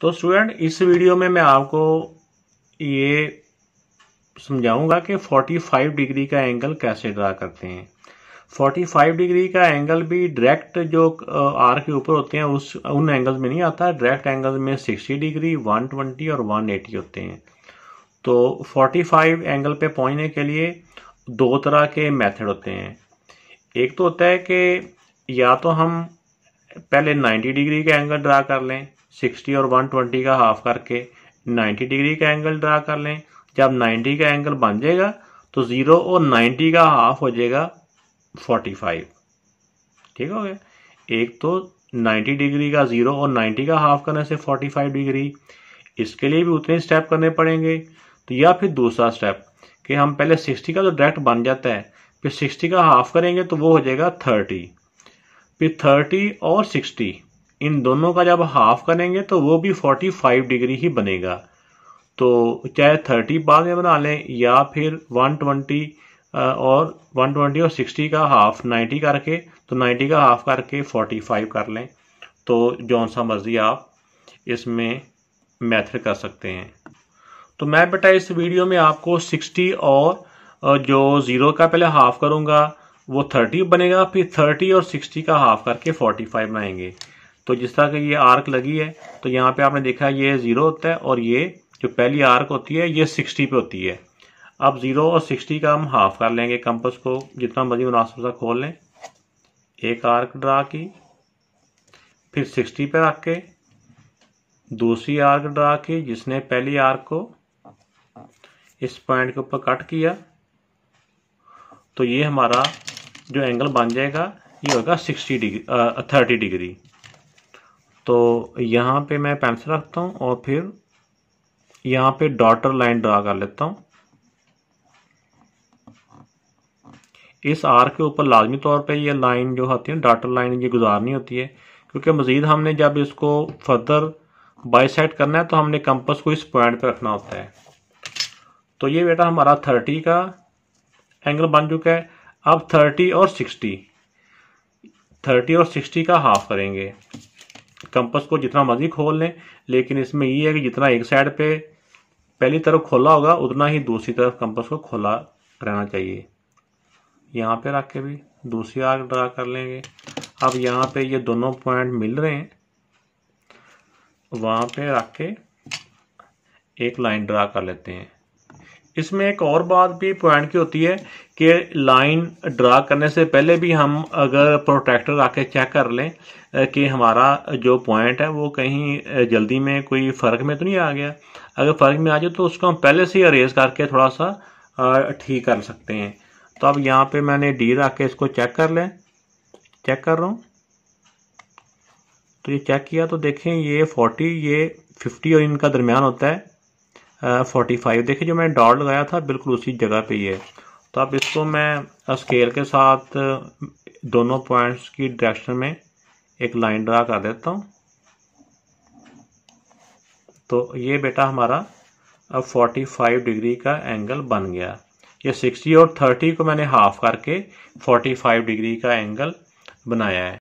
तो स्टूडेंट इस वीडियो में मैं आपको ये समझाऊंगा कि 45 डिग्री का एंगल कैसे ड्रा करते हैं 45 डिग्री का एंगल भी डायरेक्ट जो आर के ऊपर होते हैं उस उन एंगल में नहीं आता डायरेक्ट एंगल में 60 डिग्री 120 और 180 होते हैं तो 45 एंगल पे पहुंचने के लिए दो तरह के मेथड होते हैं एक तो होता है कि या तो हम पहले 90 डिग्री का एंगल ड्रा कर लें 60 और 120 का हाफ करके 90 डिग्री का एंगल ड्रा कर लें जब 90 का एंगल बन जाएगा तो ज़ीरो और 90 का हाफ हो जाएगा 45 ठीक हो गया एक तो 90 डिग्री का ज़ीरो और 90 का हाफ करने से 45 डिग्री इसके लिए भी उतने स्टेप करने पड़ेंगे तो या फिर दूसरा स्टेप कि हम पहले 60 का तो डायरेक्ट बन जाता है फिर 60 का हाफ करेंगे तो वो हो जाएगा 30 फिर 30 और सिक्सटी इन दोनों का जब हाफ करेंगे तो वो भी 45 डिग्री ही बनेगा तो चाहे 30 बाद में बना लें या फिर 120 और 120 और 60 का हाफ 90 करके तो 90 का हाफ करके 45 कर लें तो जौन सा मर्ज़ी आप इसमें मेथड कर सकते हैं तो मैं बेटा इस वीडियो में आपको 60 और जो ज़ीरो का पहले हाफ करूंगा वो 30 बनेगा फिर 30 और 60 का हाफ करके 45 बनाएंगे तो जिस तरह की ये आर्क लगी है तो यहाँ पे आपने देखा ये ज़ीरो होता है और ये जो पहली आर्क होती है ये सिक्सटी पे होती है अब ज़ीरो और सिक्सटी का हम हाफ कर लेंगे कंपस को जितना मर्जी मुनासिब सा खोल लें एक आर्क ड्रा की फिर सिक्सटी पे रख के दूसरी आर्क ड्रा की जिसने पहली आर्क को इस पॉइंट के ऊपर कट किया तो ये हमारा जो एंगल बन जाएगा ये होगा सिक्सटी डिग्री थर्टी डिग्री तो यहाँ पे मैं पेंसिल रखता हूँ और फिर यहाँ पे डॉटर लाइन ड्रा कर लेता हूँ इस आर के ऊपर लाजमी तौर पे ये लाइन जो होती है डॉटर लाइन ये गुजारनी होती है क्योंकि मज़ीद हमने जब इसको फर्दर बाई साइड करना है तो हमने कंपस को इस पॉइंट पे रखना होता है तो ये बेटा हमारा थर्टी का एंगल बन चुका है अब थर्टी और सिक्सटी थर्टी और सिक्सटी का हाफ करेंगे कंपस को जितना मर्जी खोल लें लेकिन इसमें ये है कि जितना एक साइड पे पहली तरफ खोला होगा उतना ही दूसरी तरफ कंपस को खोला रहना चाहिए यहाँ पे रख के भी दूसरी आग ड्रा कर लेंगे अब यहाँ पे ये दोनों पॉइंट मिल रहे हैं वहाँ पे रख के एक लाइन ड्रा कर लेते हैं इसमें एक और बात भी पॉइंट की होती है कि लाइन ड्रा करने से पहले भी हम अगर प्रोटेक्टर आके चेक कर लें कि हमारा जो पॉइंट है वो कहीं जल्दी में कोई फ़र्क में तो नहीं आ गया अगर फ़र्क में आ जाए तो उसको हम पहले से ही अरेज करके थोड़ा सा ठीक कर सकते हैं तो अब यहाँ पे मैंने डी रख के इसको चेक कर लें चेक कर रहा हूँ तो ये चेक किया तो देखें ये फोर्टी ये फिफ्टी और इनका दरमियान होता है फोर्टी फाइव देखिए जो मैंने डॉट लगाया था बिल्कुल उसी जगह पे ये तो अब इसको मैं स्केल के साथ दोनों पॉइंट्स की डायरेक्शन में एक लाइन ड्रा कर देता हूँ तो ये बेटा हमारा अब 45 डिग्री का एंगल बन गया ये 60 और 30 को मैंने हाफ करके 45 डिग्री का एंगल बनाया है